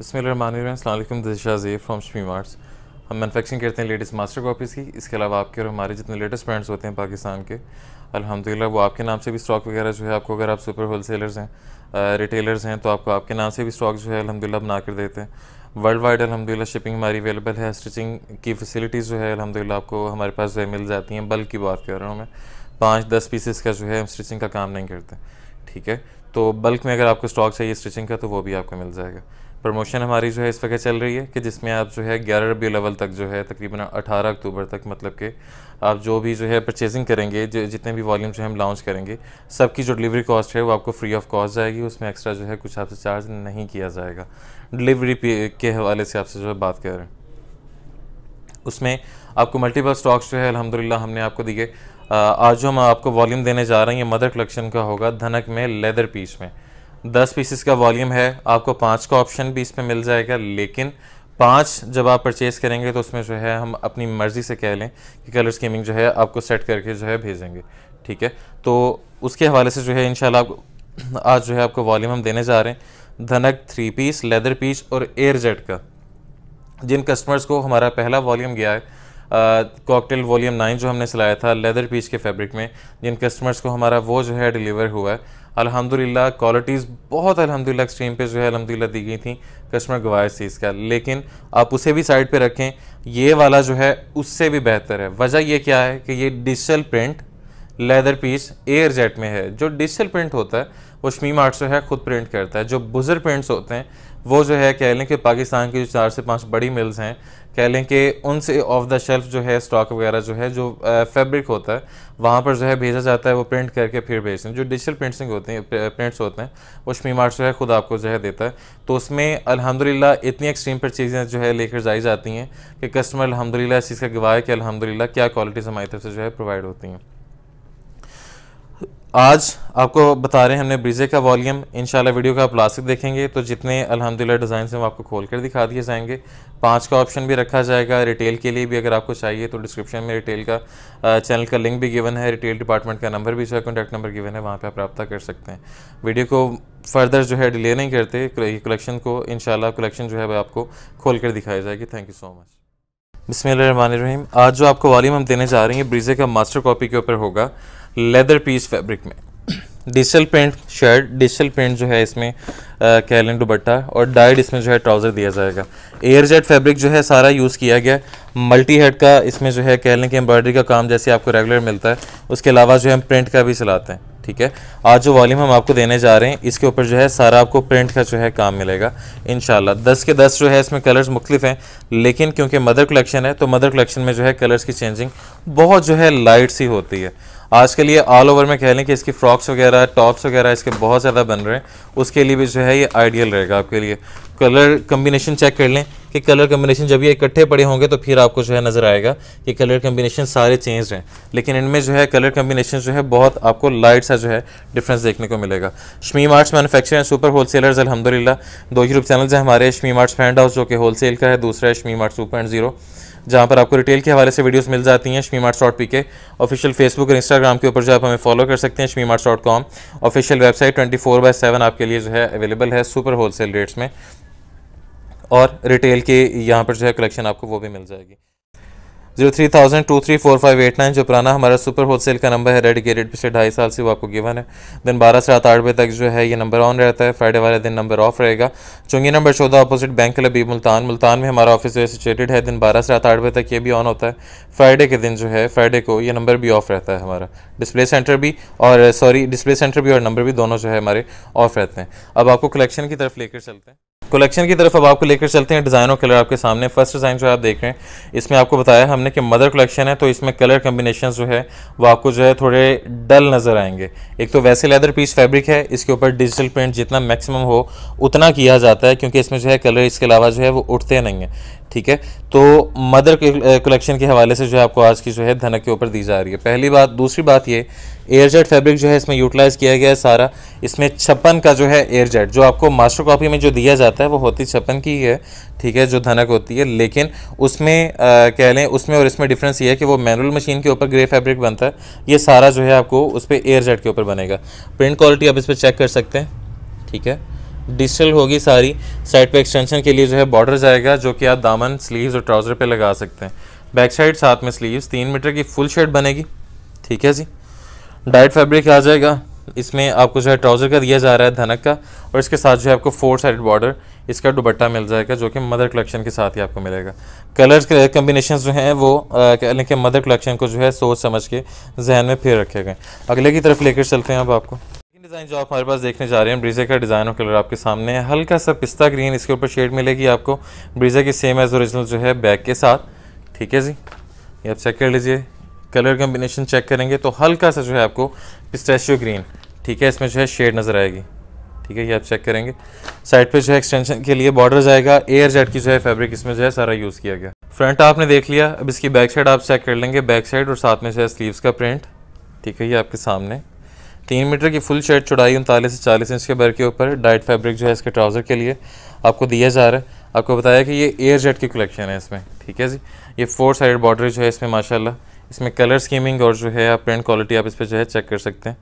बसमिलकुम दिशा ज़ीर from Shami marts हम मैनुफेक्चरिंग करते हैं लेटेस्ट मास्टर कॉपीज़ की इसके अलावा आपके और हमारे जितने लेटेस्ट ब्रांड्स होते हैं पाकिस्तान के अल्हम्दुलिल्लाह वो आपके नाम से भी स्टॉक वगैरह जो है आपको अगर आप सुपर होल सेलर्स हैं रिटेलर्स हैं तो आपको आपके नाम से भी स्टॉक जो है अलहमदिल्ला बना कर देते हैं वर्ल्ड वाइड अलहमदिल्ला शिपिंग हमारी अवेलेबल है स्टिचिंग की फैसिलिटीज़ जो है अलहमदिल्ला आपको हमारे पास जो है मिल जाती हैं बल्क की बात कर रहा हूँ मैं पाँच दस पीसेस का जो है हम स्टिचिंग का काम नहीं करते ठीक है तो बल्क में अगर आपको स्टॉक चाहिए स्टिचिंग का तो वो भी आपको मिल जाएगा प्रमोशन हमारी जो है इस वक्त चल रही है कि जिसमें आप जो है ग्यारह रबी लेवल तक जो है तकरीबन अठारह अक्टूबर तक मतलब के आप जो भी जो है परचेजिंग करेंगे जो जितने भी वॉल्यूम जो हम लॉन्च करेंगे सबकी जो डिलीवरी कॉस्ट है वो आपको फ्री ऑफ कॉस्ट जाएगी उसमें एक्स्ट्रा जो है कुछ आपसे चार्ज नहीं किया जाएगा डिलीवरी के हवाले से आपसे जो है बात कर रहे हैं उसमें आपको मल्टीपल स्टॉक्स जो है अलहमदिल्ला हमने आपको दिए आज जो हम आपको वॉल्यूम देने जा रहे हैं ये मदर कलेक्शन का होगा धनक में लेदर पीस में दस पीसेस का वॉल्यूम है आपको पाँच का ऑप्शन भी इसमें मिल जाएगा लेकिन पाँच जब आप परचेज़ करेंगे तो उसमें जो है हम अपनी मर्ज़ी से कह लें कि कलर स्कीमिंग जो है आपको सेट करके जो है भेजेंगे ठीक है तो उसके हवाले से जो है इन आपको आज जो है आपको वॉल्यूम हम देने जा रहे हैं Dhanak three piece leather piece और एयर जेट का जिन कस्टमर्स को हमारा पहला वॉल्यूम गया है कॉकटेल वॉल्यूम नाइन जो हमने सिलाया था लेदर पीस के फैब्रिक में जिन कस्टमर्स को हमारा वो जो है डिलीवर हुआ है अलहमदिल्ला क्वालिटीज़ बहुत अलहमदिल्ला स्ट्रीम पे जो है अलहमदिल्ला दी गई थी कस्टमर गवार चीज़ का लेकिन आप उसे भी साइड पे रखें ये वाला जो है उससे भी बेहतर है वजह यह क्या है कि ये digital print leather piece air jet में है जो डिजिटल प्रिंट होता है वो शमीम आर्ट्स जो है ख़ुद प्रिंट करता है जो बुज़र प्रिंट्स होते हैं वो जो है कह लें कि पाकिस्तान की जो चार से पाँच बड़ी मिल्स हैं कह लें कि उनसे ऑफ द शेल्फ जो है स्टॉक वगैरह जो है जो फैब्रिक होता है वहाँ पर जो है भेजा जाता है वो प्रिंट करके फिर भेजते हैं जो डिजिटल प्रिंटिंग होती हैं प्रिंट्स होते हैं वो शमीमार जो है खुद आपको जो है देता है तो उसमें अलहमदिल्ला इतनी एक्सट्रीम पर चीज़ें जो है लेकर जाई जाती हैं कि कस्टमर अलहमदिल्ला इस चीज़ का गवाह है कि अलहमदिल्ला क्या क्वालिटीज़ हमारी तरफ से जो है प्रोवाइड होती हैं आज आपको बता रहे हैं हमने ब्रीजे का वॉल्यूम इन वीडियो का आप लास्ट देखेंगे तो जितने अलहमदिल्ला डिज़ाइन हम आपको खोल कर दिखा दिए जाएंगे पाँच का ऑप्शन भी रखा जाएगा रिटेल के लिए भी अगर आपको चाहिए तो डिस्क्रिप्शन में रिटेल का चैनल का लिंक भी गिवन है रिटेल डिपार्टमेंट का नंबर भी जो है कॉन्टैक्ट नंबर गिवन है वहाँ पर आप रब्ता कर सकते हैं वीडियो को फर्दर जो है डिले नहीं करते कलेक्शन को इन कलेक्शन जो है आपको खोल कर दिखाई जाएगी thank you so much Rahim आज जो आपको वॉल्यूम हम देने जा रहे हैं ब्रीजे का मास्टर कॉपी के ऊपर होगा लेदर पीस फैब्रिक में digital paint shirt digital paint जो है इसमें लें दुबट्टा और डाइड इसमें जो है ट्राउज़र दिया जाएगा एयर जेट फैब्रिक जो है सारा यूज़ किया गया मल्टी हेड का इसमें जो है लें की एम्ब्रॉयडरी का काम जैसे आपको रेगुलर मिलता है उसके अलावा जो है हम प्रिंट का भी चलाते हैं ठीक है आज जो वॉल्यूम हम आपको देने जा रहे हैं इसके ऊपर जो है सारा आपको प्रिंट का जो है काम मिलेगा इन दस के दस जो है इसमें कलर्स मुख्तफ हैं लेकिन क्योंकि मदर कलेक्शन है तो मदर कलेक्शन में जो है कलर्स की चेंजिंग बहुत जो है लाइट सी होती है आज के लिए ऑल ओवर में कह लें कि इसकी फ्रॉक्स वगैरह टॉप्स वगैरह इसके बहुत ज़्यादा बन रहे हैं उसके लिए भी जो है ये आइडियल रहेगा आपके लिए कलर कम्बिनेशन चेक कर लें कि कलर कम्बिनेशन जब ये इकट्ठे पड़े होंगे तो फिर आपको जो है नज़र आएगा कि कलर कम्बिनेशन सारे चेंज हैं लेकिन इनमें जो है कलर कम्बिनेशन जो है बहुत आपको लाइट सा जो है डिफरेंस देखने को मिलेगा Shamim arts manufacture and super wholesalers अलहमदिल्ला दो यूट्यूब चैनल हैं हमारे शमी आर्ट्स फ्रेंड हाउस जो कि होल सेल का है दूसरा है Shamim marts two point zero जहाँ पर आपको रिटेल के हवाले से वीडियोस मिल जाती हैं Shami mart shot P K official Facebook और इंस्टाग्राम के ऊपर जो आप हमें फॉलो कर सकते हैं Shami mart dot com official website twenty four by seven आपके लिए जो है अवेलेबल है सुपर होलसेल रेट्स में और रिटेल के यहाँ पर जो है कलेक्शन आपको वो भी मिल जाएगी zero three thousand two three four five eight nine जो पुराना हमारा सुपर होलसेल का नंबर है रेड के रेट पिछले ढाई साल से वो आपको गिवन है दिन बारह से रात आठ बजे तक जो है ये नंबर ऑन रहता है फ्राइडे वाले दिन नंबर ऑफ रहेगा चुंगी नंबर चौदह अपोजिट बैंक लबी मुल्तान मुल्तान में हमारा ऑफिस जो है सिचुएटेड है दिन बारह से रात आठ बजे तक ये भी ऑन होता है फ्राइडे के दिन जो है फ्राइडे को ये नंबर भी ऑफ रहता है हमारा डिस्प्ले सेंटर भी और सॉरी डिस्प्ले सेंटर भी और नंबर भी दोनों जो है हमारे ऑफ रहते हैं अब आपको कलेक्शन की तरफ लेकर चलते हैं कलेक्शन की तरफ अब आपको लेकर चलते हैं डिज़ाइनों कलर आपके सामने फर्स्ट डिज़ाइन जो आप देख रहे हैं इसमें आपको बताया हमने कि मदर कलेक्शन है तो इसमें कलर कम्बिनेशन जो है वो आपको जो है थोड़े डल नज़र आएंगे एक तो वैसे लेदर पीस फैब्रिक है इसके ऊपर डिजिटल प्रिंट जितना मैक्सिमम हो उतना किया जाता है क्योंकि इसमें जो है कलर इसके अलावा जो है वो उठते नहीं हैं ठीक है तो मदर कलेक्शन के हवाले से जो है आपको आज की जो है धनक के ऊपर दी जा रही है पहली बात दूसरी बात ये एयर जेट फैब्रिक जो है इसमें यूटिलाइज़ किया गया है सारा इसमें छप्पन का जो है एयर जेट जो आपको मास्टर कॉपी में जो दिया जाता है वो होती छप्पन की है ठीक है जो धनक होती है लेकिन उसमें कह लें उसमें और इसमें डिफरेंस ये है कि वो मैनुअल मशीन के ऊपर ग्रे फैब्रिक बनता है ये सारा जो है आपको उस पर एयर जेट के ऊपर बनेगा प्रिंट क्वालिटी आप इस पर चेक कर सकते हैं ठीक है डिजिटल होगी सारी साइड पे एक्सटेंशन के लिए जो है बॉर्डर जाएगा जो कि आप दामन स्लीव्स और ट्राउज़र पे लगा सकते हैं बैक साइड साथ में स्लीव्स तीन मीटर की फुल शर्ट बनेगी ठीक है जी डाइट फैब्रिक आ जाएगा इसमें आपको जो है ट्राउज़र का दिया जा रहा है धनक का और इसके साथ जो है आपको फोर साइड बॉर्डर इसका दुबट्टा मिल जाएगा जो कि मदर कलेक्शन के साथ ही आपको मिलेगा कलर्स के कम्बिनेशन जो हैं वो कह लें कि मदर कलेक्शन को जो है सोच समझ के जहन में फिर रखे गए अगले की तरफ लेकर चलते हैं अब आपको डिज़ाइन जो आप हमारे पास देखने जा रहे हैं ब्रीजे का डिज़ाइन और कलर आपके सामने है हल्का सा पिस्ता ग्रीन इसके ऊपर शेड मिलेगी आपको ब्रीजे की सेम एज ओरिजिनल जो है बैक के साथ ठीक है जी ये आप चेक कर लीजिए कलर कम्बिनेशन चेक करेंगे तो हल्का सा जो है आपको पिस्टैशियो ग्रीन ठीक है इसमें जो है शेड नज़र आएगी ठीक है ये आप चेक करेंगे साइड पे जो है एक्सटेंशन के लिए बॉर्डर जाएगा एयर जेट की जो है फैब्रिक इसमें जो है सारा यूज़ किया गया फ्रंट आपने देख लिया अब इसकी बैक साइड आप चेक कर लेंगे बैक साइड और साथ में जो है स्लीवस का प्रिंट ठीक है ये आपके सामने तीन मीटर की फुल शर्ट चुड़ाई उनतालीस से चालीस इंच के बर के ऊपर डाइट फैब्रिक जो है इसके ट्राउज़र के लिए आपको दिया जा रहा है आपको बताया कि ये एयर जेट की कलेक्शन है इसमें ठीक है जी ये फोर साइड बॉर्डर जो है इसमें माशाल्लाह इसमें कलर स्कीमिंग और जो है आप प्रिंट क्वालिटी आप इस पर जो है चेक कर सकते हैं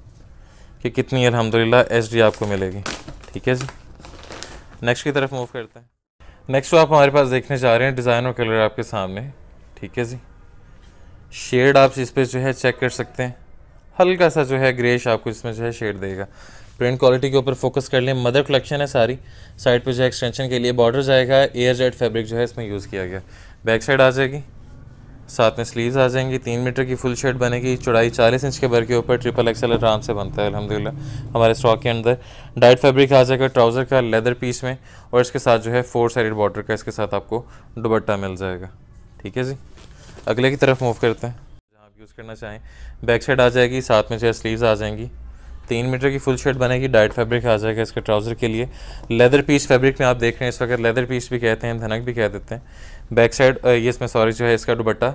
कि कितनी अलहमदिल्ला एच आपको मिलेगी ठीक है जी नेक्स्ट की तरफ मूव करते हैं नेक्स्ट जो तो आप हमारे पास देखने जा रहे हैं डिज़ाइन और कलर आपके सामने ठीक है जी शेड आप इस पर जो है चेक कर सकते हैं हल्का सा जो है ग्रेश आपको इसमें जो है शेड देगा प्रिंट क्वालिटी के ऊपर फोकस कर लें मदर कलेक्शन है सारी साइड पे जो है एक्सटेंशन के लिए बॉर्डर जाएगा एयर जेड फैब्रिक जो है इसमें यूज़ किया गया बैक साइड आ जाएगी साथ में स्लीव्स आ जाएंगी तीन मीटर की फुल शर्ट बनेगी चौड़ाई चालीस इंच के भर के ऊपर ट्रिपल एक्सल आराम से बनता है अलहमदिल्ला हमारे स्टॉक के अंदर डाइट फैब्रिक आ जाएगा ट्राउज़र का लेदर पीस में और इसके साथ जो है फोर साइड बॉर्डर का इसके साथ आपको दुबट्टा मिल जाएगा ठीक है जी अगले की तरफ मूव करते हैं यूज़ करना चाहें बैक साइड आ जाएगी साथ में जो है स्लीव्स आ जाएंगी तीन मीटर की फुल शर्ट बनेगी डाइट फैब्रिक आ जाएगा इसके ट्राउज़र के लिए लेदर पीस फैब्रिक में आप देख रहे हैं इस वक्त लेदर पीस भी कहते हैं धनक भी कह देते हैं बैक साइड ये इसमें सॉरी जो है इसका दुबट्टा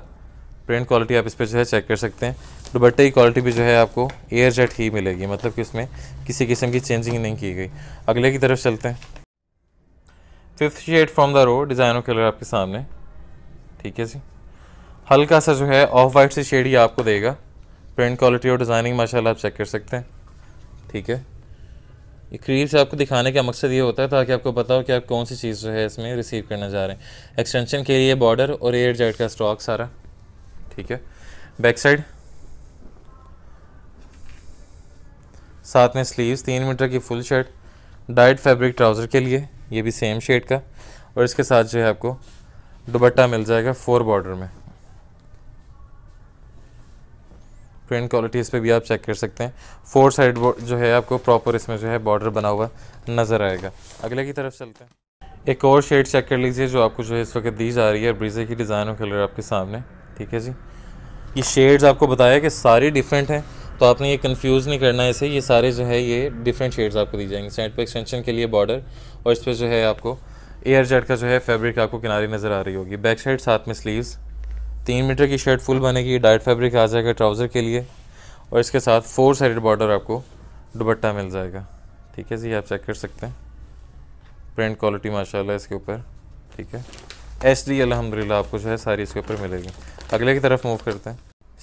प्रिंट क्वालिटी आप इस पर जो है चेक कर सकते हैं दुबट्टे की क्वालिटी भी जो है आपको एयर जेट ही मिलेगी मतलब कि इसमें किसी किस्म की चेंजिंग नहीं की गई अगले की तरफ चलते हैं fifth shade from the row डिज़ाइनों कलर आपके सामने ठीक है जी हल्का सा जो है ऑफ वाइट से शेड ही आपको देगा प्रिंट क्वालिटी और डिज़ाइनिंग माशाल्लाह आप चेक कर सकते हैं ठीक है ये क्रील से आपको दिखाने का मकसद ये होता है ताकि आपको पता हो कि आप कौन सी चीज़ जो है इसमें रिसीव करना चाह रहे हैं एक्सटेंशन के लिए बॉर्डर और एयर जेट का स्टॉक सारा ठीक है बैक साइड साथ में स्लीव्स तीन मीटर की full shirt diet fabric trouser के लिए ये भी सेम शेड का और इसके साथ जो है आपको दुबट्टा मिल जाएगा फोर बॉर्डर में प्रिंट इस पर भी आप चेक कर सकते हैं फोर साइड जो है आपको प्रॉपर इसमें जो है बॉर्डर बना हुआ नज़र आएगा अगले की तरफ चलते हैं एक और शेड चेक कर लीजिए जो आपको जो है इस वक्त दी जा रही है ब्रीजे की डिज़ाइन और कलर आपके सामने ठीक है जी ये शेड्स आपको बताया कि सारे डिफरेंट हैं तो आपने ये कंफ्यूज नहीं करना है इसे ये सारे जो है ये डिफरेंट शेड्स आपको दी जाएंगे सेंट पर एक्सटेंशन के लिए बॉर्डर और इस पर जो है आपको एयर जेट का जो है फैब्रिक आपको किनारे नज़र आ रही होगी बैक साइड साथ में स्लीव्स तीन मीटर की शर्ट फुल बनेगी डाइट फैब्रिक आ जाएगा ट्राउज़र के लिए और इसके साथ फोर साइड बॉर्डर आपको दुबट्टा मिल जाएगा ठीक है जी आप चेक कर सकते हैं प्रिंट क्वालिटी माशाल्लाह इसके ऊपर ठीक है एच डी अलहमदिल्ला आपको जो है सारी इसके ऊपर मिलेगी अगले की तरफ मूव करते हैं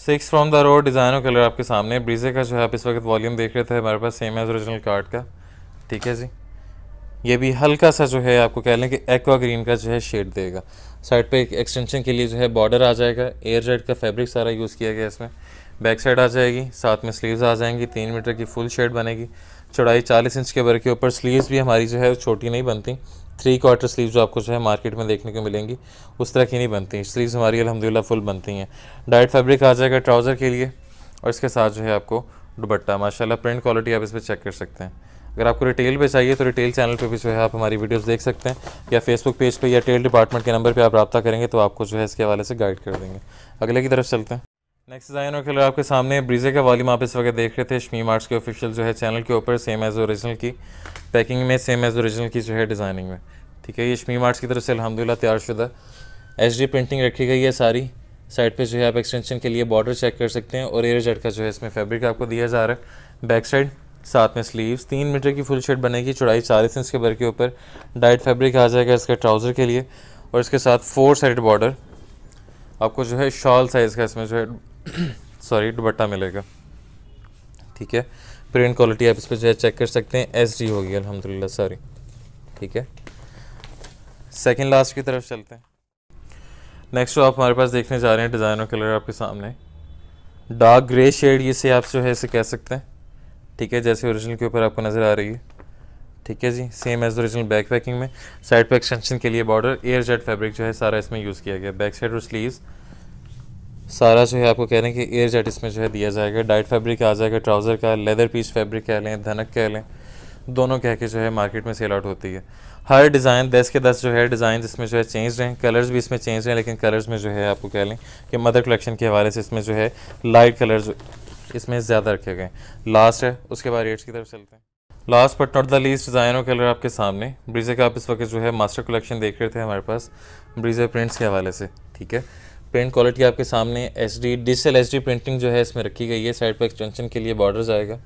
सिक्स फ्रॉम द रोड डिज़ाइनों कलर आपके सामने ब्रीजे का जो है आप इस वक्त वॉल्यूम देख रहे थे हमारे पास सेम है ओरिजिनल कार्ड का ठीक है जी ये भी हल्का सा जो है आपको कह लें कि एक्वा ग्रीन का जो है शेड देगा साइड पे एक एक्सटेंशन के लिए जो है बॉर्डर आ जाएगा एयर रेड का फैब्रिक सारा यूज़ किया गया इसमें बैक साइड आ जाएगी साथ में स्लीव्स आ जाएंगी तीन मीटर की फुल शेड बनेगी चौड़ाई चालीस इंच के बर के ऊपर स्लीव्स भी हमारी जो है छोटी नहीं बनती थ्री क्वार्टर स्लीव जो आपको जो है मार्केट में देखने को मिलेंगी उस तरह की नहीं बनती स्लीव्स हमारी अलहमदिल्ला फुल बनती हैं डाइट फैब्रिक आ जाएगा ट्राउज़र के लिए और इसके साथ जो है आपको दुबट्टा माशाल्लाह प्रिंट क्वालिटी आप इस पर चेक कर सकते हैं अगर आपको रिटेल पे चाहिए तो रिटेल चैनल पे भी जो है आप हमारी वीडियोस देख सकते हैं या फेसबुक पेज पे या टेल डिपार्टमेंट के नंबर पे आप रब्ता करेंगे तो आपको जो है इसके हवाले से गाइड कर देंगे अगले की तरफ चलते हैं नेक्स्ट डिज़ाइन और कलर आपके सामने ब्रीजे का वॉल्यूम आप इस वक्त देख रहे थे शमी आर्ट्स के ऑफिशियल जो है चैनल के ऊपर सेम एज़ ओरिजिनल की पैकिंग में सेम एज़ ओरिजिनल की जो है डिज़ाइनिंग में ठीक है ये शमी आर्ट्स की तरफ से अलहमदिल्ला तैयार शुदा एच प्रिंटिंग रखी गई है सारी साइड पर जो है आप एक्सटेंशन के लिए बॉर्डर चेक कर सकते हैं और एयर जेट का जो है इसमें फैब्रिक आपको दिया जा रहा है बैक साइड साथ में स्लीव्स तीन मीटर की फुल शर्ट बनेगी चौड़ाई चालीस इंच के बर के ऊपर डाइट फैब्रिक आ जाएगा इसके ट्राउज़र के लिए और इसके साथ फोर साइड बॉर्डर आपको जो है शॉल साइज़ का इसमें जो है सॉरी दुपट्टा मिलेगा ठीक है प्रिंट क्वालिटी आप इस पर जो है चेक कर सकते हैं एस डी होगी अलहमदिल्ला सॉरी ठीक है सेकेंड लास्ट की तरफ चलते हैं नेक्स्ट जो आप हमारे पास देखने जा रहे हैं डिज़ाइन और कलर आपके सामने डार्क ग्रे शेड ये से आप जो है इसे कह सकते हैं ठीक है जैसे ओरिजिनल के ऊपर आपको नज़र आ रही है ठीक है जी same as original back packing में साइड पर एक्सटेंशन के लिए बॉर्डर एयर जेट फैब्रिक जो है सारा इसमें यूज़ किया गया बैक साइड और स्लीव्स सारा जो है आपको कह रहे हैं कि एयर जेट इसमें जो है दिया जाएगा डाइट फैब्रिक आ जाएगा ट्राउज़र का लेदर पीस फैब्रिक कह लें धनक कह लें दोनों कह के जो है मार्केट में सेल आउट होती है हर डिज़ाइन दस के दस जो है डिज़ाइन इसमें जो है चेंज रहे हैं कलर्स भी इसमें चेंज रहे हैं लेकिन कलर्स में जो है आपको कह लें कि मदर कलेक्शन के हवाले से इसमें जो है लाइट कलर जो इसमें ज़्यादा रखे गए लास्ट है उसके बाद रेट्स की तरफ चलते हैं last but not the least डिज़ाइनों कलर आपके सामने ब्रीजे का आप इस वक्त जो है मास्टर कलेक्शन देख रहे थे हमारे पास ब्रीजे प्रिंट्स के हवाले से ठीक है प्रिंट क्वालिटी आपके सामने H D digital H D printing जो है इसमें रखी गई है साइड पर एक्सटेंशन के लिए बॉर्डर आएगा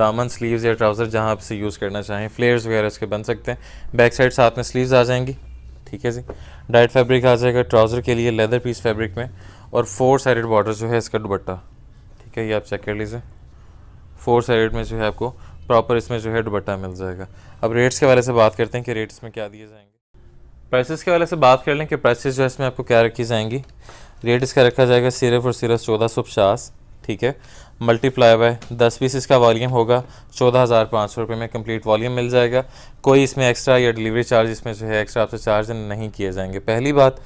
दामन स्लीव्स या ट्राउज़र जहाँ आप इसे यूज़ करना चाहें फ्लेयर्स वगैरह इसके बन सकते हैं बैक साइड साथ में स्लीव्स आ जाएंगी ठीक है जी डाइट फैब्रिक आ जाएगा ट्राउज़र के लिए लेदर पीस फैब्रिक में और फोर साइडेड बॉर्डर जो है इसका दुपट्टा ठीक है ये आप चेक कर लीजिए फोर साइड में जो है आपको प्रॉपर इसमें जो है दुपट्टा मिल जाएगा अब रेट्स के वाले से बात करते हैं कि रेट्स में क्या दिए जाएंगे प्राइसेस के वाले से बात कर लें कि प्राइसेस जो है इसमें आपको क्या रखी जाएंगी रेट इसका रखा जाएगा सिर्फ और सिर्फ चौदह सौ पचास ठीक है मल्टीप्लाई बाय दस पीस इसका वॉल्यूम होगा चौदह हज़ार पाँच सौ रुपये में कंप्लीट वॉल्यूम मिल जाएगा कोई इसमें एक्स्ट्रा या डिलीवरी चार्ज इसमें जो है एक्स्ट्रा आपसे चार्ज नहीं किए जाएंगे पहली बात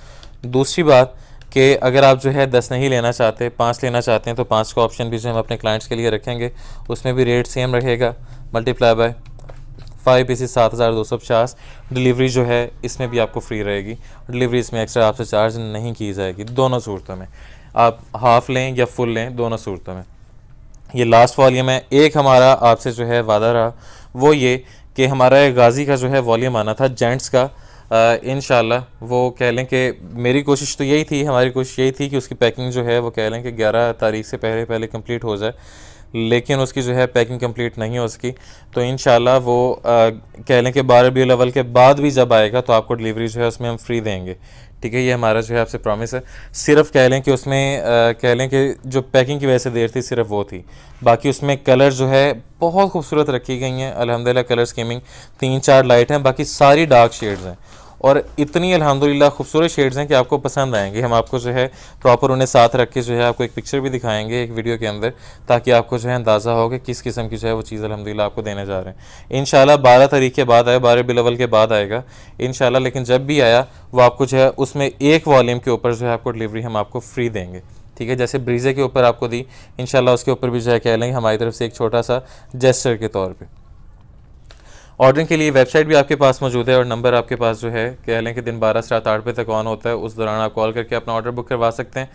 दूसरी बात कि अगर आप जो है दस नहीं लेना चाहते पाँच लेना चाहते हैं तो पाँच का ऑप्शन भी जो हम अपने क्लाइंट्स के लिए रखेंगे उसमें भी रेट सेम रहेगा मल्टीप्लाई बाय फाइव पीसीस सात हज़ार दो सौ पचास डिलीवरी जो है इसमें भी आपको फ्री रहेगी डिलीवरी इसमें एक्स्ट्रा आपसे चार्ज नहीं की जाएगी दोनों सूरतों में आप हाफ़ लें या फुल लें दोनों सूरतों में ये लास्ट वॉल्यूम है एक हमारा आपसे जो है वादा रहा वो ये कि हमारा गाज़ी का जो है वॉल्यूम आना था जेंट्स का इन वो कह लें कि मेरी कोशिश तो यही थी हमारी कोशिश यही थी कि उसकी पैकिंग जो है वो कह लें कि ग्यारह तारीख से पहले पहले कंप्लीट हो जाए लेकिन उसकी जो है पैकिंग कंप्लीट नहीं हो सकी तो इन वो कह लें कि बारह बी लेवल के बाद भी जब आएगा तो आपको डिलीवरी जो है उसमें हम फ्री देंगे ठीक है ये हमारा जो है आपसे प्रॉमिस है सिर्फ कह लें कि उसमें कह लें कि जो पैकिंग की वजह से देर थी सिर्फ वो थी बाकी उसमें कलर जो है बहुत खूबसूरत रखी गई हैं अलहमदिल्ला कलर स्कीमिंग तीन चार लाइट हैं बाकी सारी डार्क शेड्स हैं और इतनी अलहमदिल्ला खूबसूरत शेड्स हैं कि आपको पसंद आएंगे हम आपको जो है प्रॉपर उन्हें साथ रख के जो है आपको एक पिक्चर भी दिखाएंगे एक वीडियो के अंदर ताकि आपको जो है अंदाज़ा हो कि किस किस्म की जो है वो चीज़ अलहमदिल्ला आपको देने जा रहे हैं इन शाला बारह तारीख के बाद आए बारह बिलवल के बाद आएगा इन लेकिन जब भी आया वो आपको जो है उसमें एक वॉलीम के ऊपर जो है आपको डिलीवरी हम आपको फ्री देंगे ठीक है जैसे ब्रीजे के ऊपर आपको दी इन उसके ऊपर भी जो है कह लेंगे हमारी तरफ से एक छोटा सा जेस्टर के तौर पर ऑर्डरिंग के लिए वेबसाइट भी आपके पास मौजूद है और नंबर आपके पास जो है कह लें कि दिन बारह से रात आठ बजे तक ऑन होता है उस दौरान आप कॉल करके अपना ऑर्डर बुक करवा सकते हैं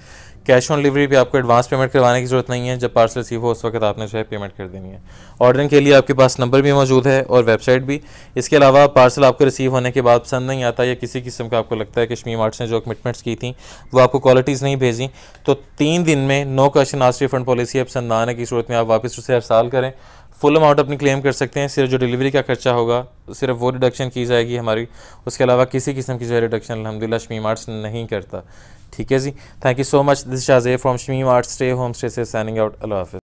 कैश ऑन डिलीवरी भी आपको एडवांस पेमेंट करवाने की जरूरत नहीं है जब पार्सल रिसीव हो उस वक्त आपने जो है पेमेंट कर देनी है ऑर्डरिंग के लिए आपके पास नंबर भी मौजूद है और वेबसाइट भी इसके अलावा पार्सल आपको रिसीव होने के बाद पसंद नहीं आता या किसी किस्म का आपको लगता है कश्मीर मार्ट्स ने जो कमिटमेंट्स की थी वो आपको क्वालिटीज़ नहीं भेजी तो तीन दिन में नो क्वेश्चन आज रिफंड पॉलिसी अब पसंद आने की सूरत में आप वापस उसे हर साल करें फुल अमाउंट अपनी क्लेम कर सकते हैं सिर्फ जो डिलीवरी का खर्चा होगा सिर्फ वो रिडक्शन की जाएगी हमारी उसके अलावा किसी किस्म की जो है रिडक्शन अलहमदिल्ला शमी आर्ट्स नहीं करता ठीक है जी thank you so much this शाजे from Shami arts stay home stay safe signing out अल्लाह हाफ़